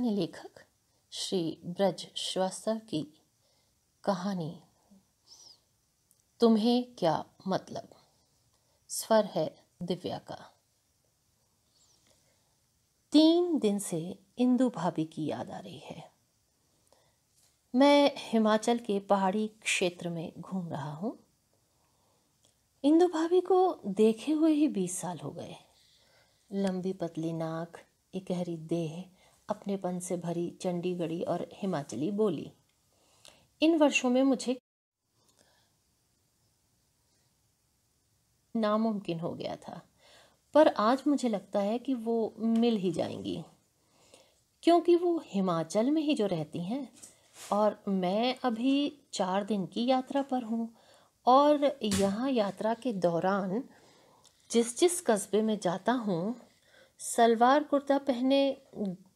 गणमान्य लेखक श्री ब्रज श्रीवास्तव की कहानी तुम्हें क्या मतलब स्वर है दिव्या का तीन दिन से इंदु भाभी की याद आ रही है मैं हिमाचल के पहाड़ी क्षेत्र में घूम रहा हूँ इंदु भाभी को देखे हुए ही बीस साल हो गए लंबी पतली नाक एक गहरी देह अपनेपन से भरी चंडीगढ़ी और हिमाचली बोली इन वर्षों में मुझे नामुमकिन हो गया था पर आज मुझे लगता है कि वो मिल ही जाएंगी क्योंकि वो हिमाचल में ही जो रहती हैं और मैं अभी चार दिन की यात्रा पर हूँ और यहाँ यात्रा के दौरान जिस जिस कस्बे में जाता हूँ सलवार कुर्ता पहने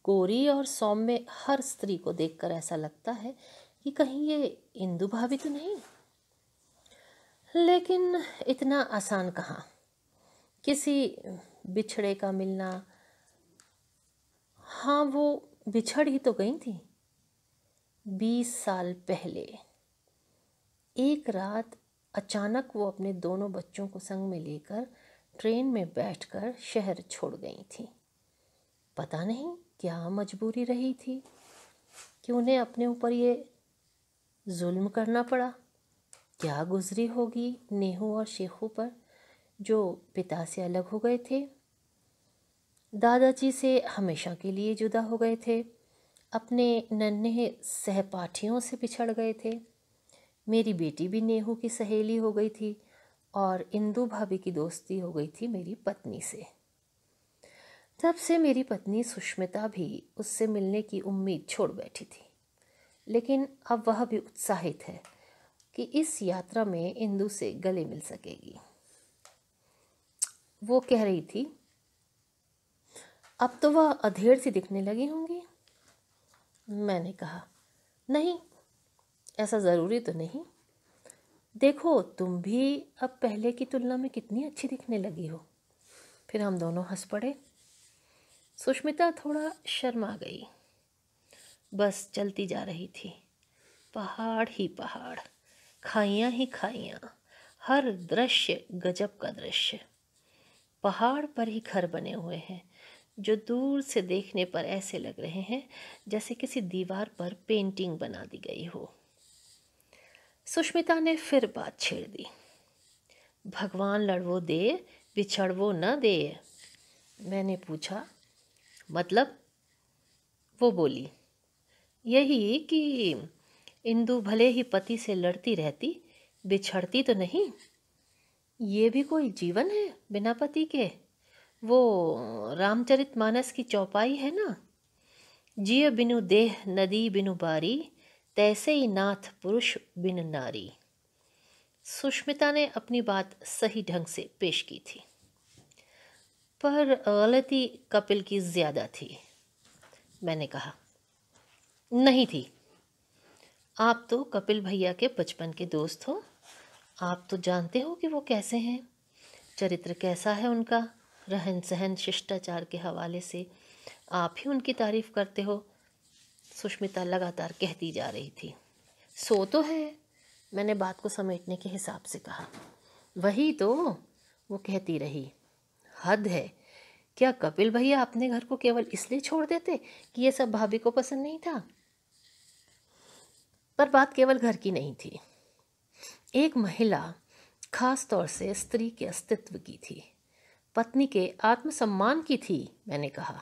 गोरी और सौम्य हर स्त्री को देखकर ऐसा लगता है कि कहीं ये इंदु भाभी तो नहीं लेकिन इतना आसान कहाँ किसी बिछड़े का मिलना हाँ वो बिछड़ ही तो गई थी बीस साल पहले एक रात अचानक वो अपने दोनों बच्चों को संग में लेकर ट्रेन में बैठकर शहर छोड़ गई थी पता नहीं क्या मजबूरी रही थी कि उन्हें अपने ऊपर ये जुल्म करना पड़ा क्या गुजरी होगी नेहू और शेखू पर जो पिता से अलग हो गए थे दादाजी से हमेशा के लिए जुदा हो गए थे अपने नन्हे सहपाठियों से पिछड़ गए थे मेरी बेटी भी नेहू की सहेली हो गई थी और इंदू भाभी की दोस्ती हो गई थी मेरी पत्नी से तब से मेरी पत्नी सुष्मिता भी उससे मिलने की उम्मीद छोड़ बैठी थी लेकिन अब वह भी उत्साहित है कि इस यात्रा में इंदु से गले मिल सकेगी वो कह रही थी अब तो वह अधेड़ सी दिखने लगी होंगी मैंने कहा नहीं ऐसा ज़रूरी तो नहीं देखो तुम भी अब पहले की तुलना में कितनी अच्छी दिखने लगी हो फिर हम दोनों हंस पड़े सुष्मिता थोड़ा शर्मा गई बस चलती जा रही थी पहाड़ ही पहाड़ खाइयाँ ही खाइयाँ हर दृश्य गजब का दृश्य पहाड़ पर ही घर बने हुए हैं जो दूर से देखने पर ऐसे लग रहे हैं जैसे किसी दीवार पर पेंटिंग बना दी गई हो सुष्मिता ने फिर बात छेड़ दी भगवान लड़वो दे बिछड़वो न दे मैंने पूछा मतलब वो बोली यही कि इंदु भले ही पति से लड़ती रहती बिछड़ती तो नहीं ये भी कोई जीवन है बिना पति के वो रामचरित मानस की चौपाई है ना जिय बिनु देह नदी बिनु बारी तैसे ही नाथ पुरुष बिन नारी सुष्मिता ने अपनी बात सही ढंग से पेश की थी पर गलती कपिल की ज़्यादा थी मैंने कहा नहीं थी आप तो कपिल भैया के बचपन के दोस्त हो आप तो जानते हो कि वो कैसे हैं चरित्र कैसा है उनका रहन सहन शिष्टाचार के हवाले से आप ही उनकी तारीफ करते हो सुष्मिता लगातार कहती जा रही थी सो तो है मैंने बात को समेटने के हिसाब से कहा वही तो वो कहती रही हद है क्या कपिल भैया अपने घर को केवल इसलिए छोड़ देते कि ये सब भाभी को पसंद नहीं था पर बात केवल घर की नहीं थी एक महिला खास तौर से स्त्री के अस्तित्व की थी पत्नी के आत्मसम्मान की थी मैंने कहा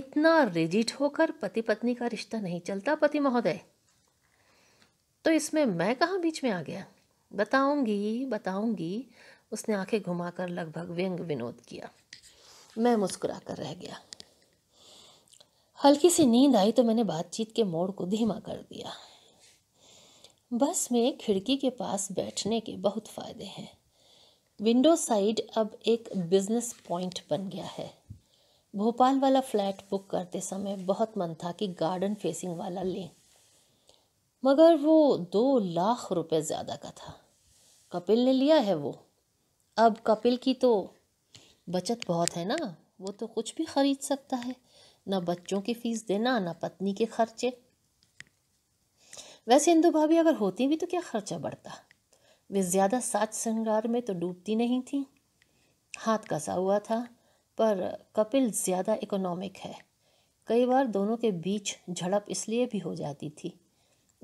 इतना रिजिट होकर पति पत्नी का रिश्ता नहीं चलता पति महोदय तो इसमें मैं कहाँ बीच में आ गया बताऊंगी बताऊंगी उसने आंखें घुमाकर लगभग व्यंग विनोद किया मैं मुस्कुरा कर रह गया हल्की सी नींद आई तो मैंने बातचीत के मोड़ को धीमा कर दिया बस में खिड़की के पास बैठने के बहुत फ़ायदे हैं विंडो साइड अब एक बिजनेस पॉइंट बन गया है भोपाल वाला फ्लैट बुक करते समय बहुत मन था कि गार्डन फेसिंग वाला लें मगर वो दो लाख रुपए ज़्यादा का था कपिल ने लिया है वो अब कपिल की तो बचत बहुत है ना वो तो कुछ भी खरीद सकता है ना बच्चों की फीस देना ना पत्नी के खर्चे वैसे इंदु भाभी अगर होती भी तो क्या खर्चा बढ़ता वे ज़्यादा साज श्रृंगार में तो डूबती नहीं थी हाथ कसा हुआ था पर कपिल ज़्यादा इकोनॉमिक है कई बार दोनों के बीच झड़प इसलिए भी हो जाती थी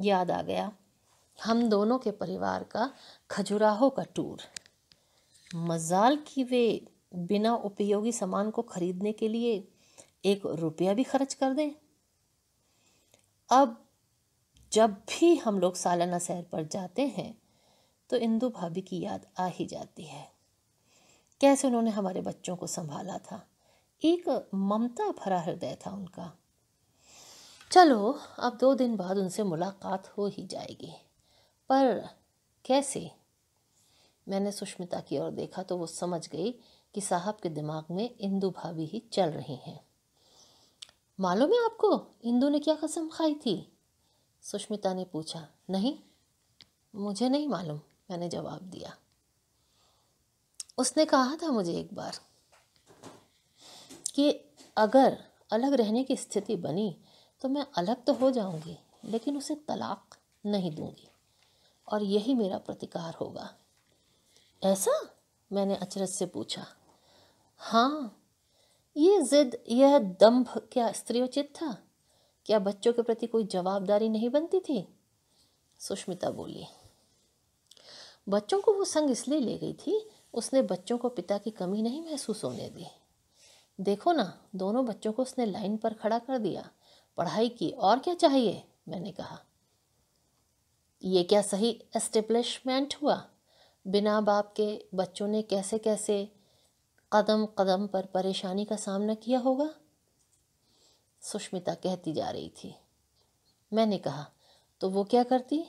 याद आ गया हम दोनों के परिवार का खजुराहो का टूर मजाल की वे बिना उपयोगी सामान को खरीदने के लिए एक रुपया भी खर्च कर दें अब जब भी हम लोग सालाना सैर पर जाते हैं तो इंदू भाभी की याद आ ही जाती है कैसे उन्होंने हमारे बच्चों को संभाला था एक ममता भरा हृदय था उनका चलो अब दो दिन बाद उनसे मुलाकात हो ही जाएगी पर कैसे मैंने सुष्मिता की ओर देखा तो वो समझ गई कि साहब के दिमाग में इंदू भाभी ही चल रही हैं मालूम है आपको इंदू ने क्या कसम खाई थी सुष्मिता ने पूछा नहीं मुझे नहीं मालूम मैंने जवाब दिया उसने कहा था मुझे एक बार कि अगर अलग रहने की स्थिति बनी तो मैं अलग तो हो जाऊंगी लेकिन उसे तलाक नहीं दूंगी और यही मेरा प्रतिकार होगा ऐसा मैंने अचरज से पूछा हाँ ये जिद यह दंभ क्या स्त्रियोचित था क्या बच्चों के प्रति कोई जवाबदारी नहीं बनती थी सुष्मिता बोली बच्चों को वो संग इसलिए ले गई थी उसने बच्चों को पिता की कमी नहीं महसूस होने दी देखो ना दोनों बच्चों को उसने लाइन पर खड़ा कर दिया पढ़ाई की और क्या चाहिए मैंने कहा यह क्या सही एस्टेब्लिशमेंट हुआ बिना बाप के बच्चों ने कैसे कैसे कदम कदम पर परेशानी का सामना किया होगा सुष्मिता कहती जा रही थी मैंने कहा तो वो क्या करती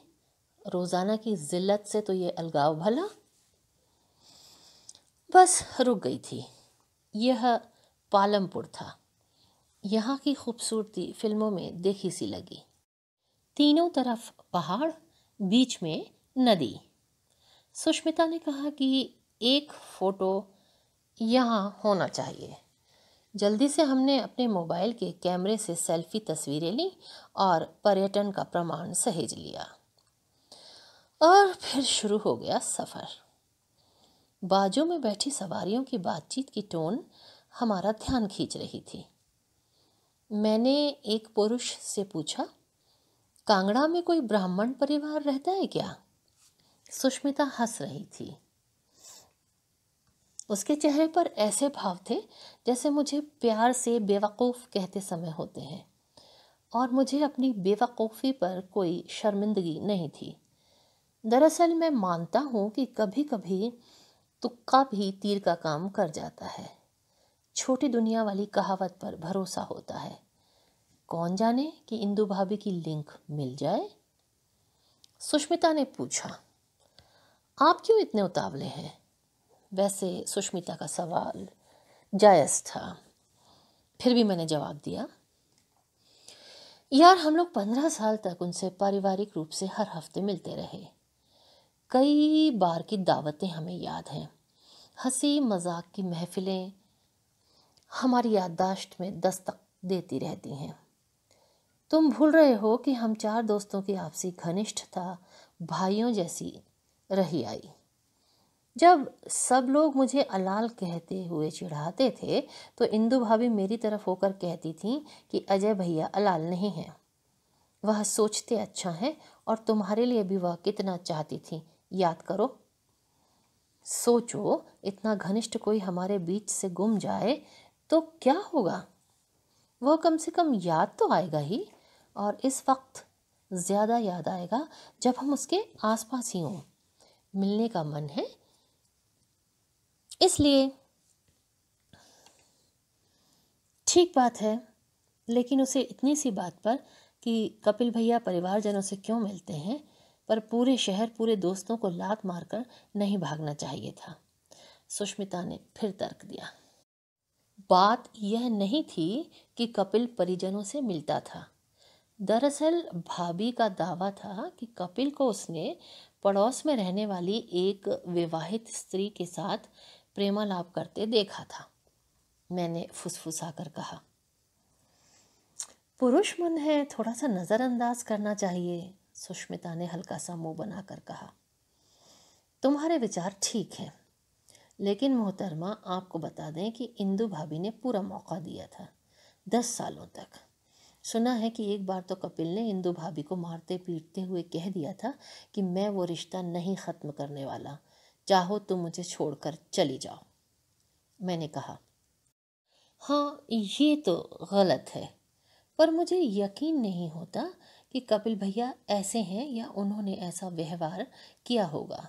रोज़ाना की जिल्लत से तो ये अलगाव भला बस रुक गई थी यह पालमपुर था यहाँ की खूबसूरती फिल्मों में देखी सी लगी तीनों तरफ पहाड़ बीच में नदी सुष्मिता ने कहा कि एक फ़ोटो यहाँ होना चाहिए जल्दी से हमने अपने मोबाइल के कैमरे से सेल्फी तस्वीरें ली और पर्यटन का प्रमाण सहेज लिया और फिर शुरू हो गया सफ़र बाजू में बैठी सवारियों की बातचीत की टोन हमारा ध्यान खींच रही थी मैंने एक पुरुष से पूछा कांगड़ा में कोई ब्राह्मण परिवार रहता है क्या सुष्मिता हंस रही थी उसके चेहरे पर ऐसे भाव थे जैसे मुझे प्यार से बेवकूफ़ कहते समय होते हैं और मुझे अपनी बेवकूफ़ी पर कोई शर्मिंदगी नहीं थी दरअसल मैं मानता हूँ कि कभी कभी तुक्का भी तीर का काम कर जाता है छोटी दुनिया वाली कहावत पर भरोसा होता है कौन जाने कि इंदु भाभी की लिंक मिल जाए सुष्मिता ने पूछा आप क्यों इतने उतावले हैं वैसे सुष्मिता का सवाल जायज़ था फिर भी मैंने जवाब दिया यार हम लोग पंद्रह साल तक उनसे पारिवारिक रूप से हर हफ्ते मिलते रहे कई बार की दावतें हमें याद हैं हंसी मजाक की महफिलें हमारी याददाश्त में दस्तक देती रहती हैं तुम भूल रहे हो कि हम चार दोस्तों की आपसी घनिष्ठता भाइयों जैसी रही आई जब सब लोग मुझे अलाल कहते हुए चिढ़ाते थे तो इंदु भाभी मेरी तरफ होकर कहती थी कि अजय भैया अलाल नहीं हैं वह सोचते अच्छा है और तुम्हारे लिए भी वह कितना चाहती थी याद करो सोचो इतना घनिष्ठ कोई हमारे बीच से गुम जाए तो क्या होगा वह कम से कम याद तो आएगा ही और इस वक्त ज़्यादा याद आएगा जब हम उसके आसपास ही हों मिलने का मन है इसलिए ठीक बात है लेकिन उसे इतनी सी बात पर कि कपिल भैया परिवारजनों से क्यों मिलते हैं पर पूरे शहर पूरे दोस्तों को लात मारकर नहीं भागना चाहिए था सुष्मिता ने फिर तर्क दिया बात यह नहीं थी कि कपिल परिजनों से मिलता था दरअसल भाभी का दावा था कि कपिल को उसने पड़ोस में रहने वाली एक विवाहित स्त्री के साथ प्रेमालाप करते देखा था मैंने फुसफुसा कर कहा पुरुष मन है थोड़ा सा नज़रअंदाज करना चाहिए सुष्मिता ने हल्का सा मुंह बनाकर कहा तुम्हारे विचार ठीक हैं लेकिन मोहतरमा आपको बता दें कि इंदु भाभी ने पूरा मौका दिया था दस सालों तक सुना है कि एक बार तो कपिल ने इंदु भाभी को मारते पीटते हुए कह दिया था कि मैं वो रिश्ता नहीं ख़त्म करने वाला चाहो तो मुझे छोड़कर चली जाओ मैंने कहा हाँ ये तो गलत है पर मुझे यकीन नहीं होता कि कपिल भैया ऐसे हैं या उन्होंने ऐसा व्यवहार किया होगा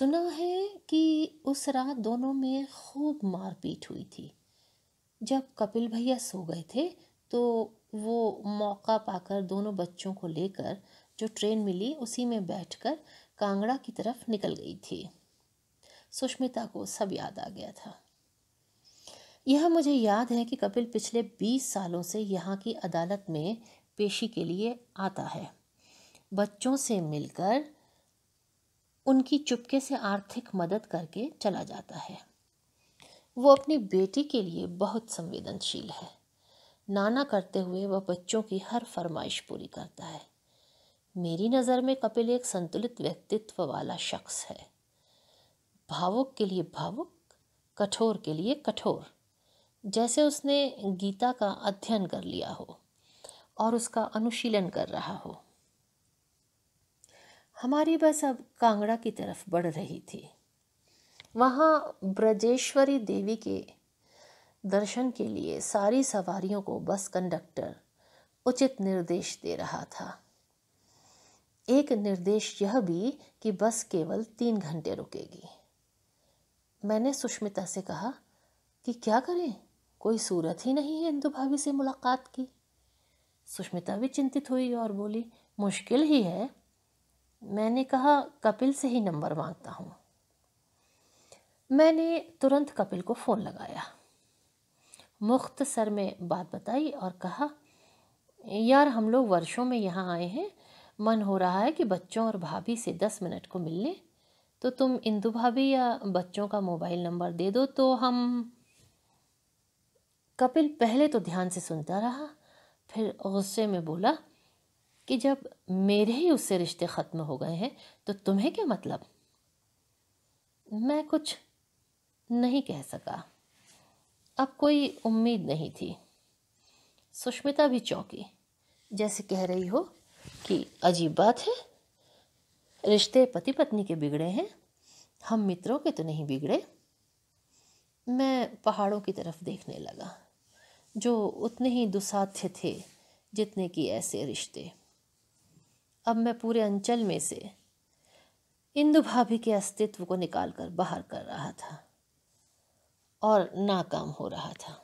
सुना है कि उस रात दोनों में खूब मारपीट हुई थी जब कपिल भैया सो गए थे तो वो मौका पाकर दोनों बच्चों को लेकर जो ट्रेन मिली उसी में बैठकर कांगड़ा की तरफ निकल गई थी सुष्मिता को सब याद आ गया था यह मुझे याद है कि कपिल पिछले बीस सालों से यहाँ की अदालत में पेशी के लिए आता है बच्चों से मिलकर उनकी चुपके से आर्थिक मदद करके चला जाता है वो अपनी बेटी के लिए बहुत संवेदनशील है नाना करते हुए वह बच्चों की हर फरमाइश पूरी करता है मेरी नज़र में कपिल एक संतुलित व्यक्तित्व वाला शख्स है भावुक के लिए भावुक कठोर के लिए कठोर जैसे उसने गीता का अध्ययन कर लिया हो और उसका अनुशीलन कर रहा हो हमारी बस अब कांगड़ा की तरफ बढ़ रही थी वहाँ ब्रजेश्वरी देवी के दर्शन के लिए सारी सवारियों को बस कंडक्टर उचित निर्देश दे रहा था एक निर्देश यह भी कि बस केवल तीन घंटे रुकेगी मैंने सुष्मिता से कहा कि क्या करें कोई सूरत ही नहीं है इंदु भाभी से मुलाकात की सुष्मिता भी चिंतित हुई और बोली मुश्किल ही है मैंने कहा कपिल से ही नंबर मांगता हूँ मैंने तुरंत कपिल को फ़ोन लगाया मुख्तसर में बात बताई और कहा यार हम लोग वर्षों में यहाँ आए हैं मन हो रहा है कि बच्चों और भाभी से दस मिनट को मिल लें तो तुम इंदु भाभी या बच्चों का मोबाइल नंबर दे दो तो हम कपिल पहले तो ध्यान से सुनता रहा फिर गुस्से में बोला कि जब मेरे ही उससे रिश्ते ख़त्म हो गए हैं तो तुम्हें क्या मतलब मैं कुछ नहीं कह सका अब कोई उम्मीद नहीं थी सुष्मिता भी चौंकी जैसे कह रही हो कि अजीब बात है रिश्ते पति पत्नी के बिगड़े हैं हम मित्रों के तो नहीं बिगड़े मैं पहाड़ों की तरफ देखने लगा जो उतने ही दुसाध्य थे जितने कि ऐसे रिश्ते अब मैं पूरे अंचल में से इंदु भाभी के अस्तित्व को निकाल कर बाहर कर रहा था और नाकाम हो रहा था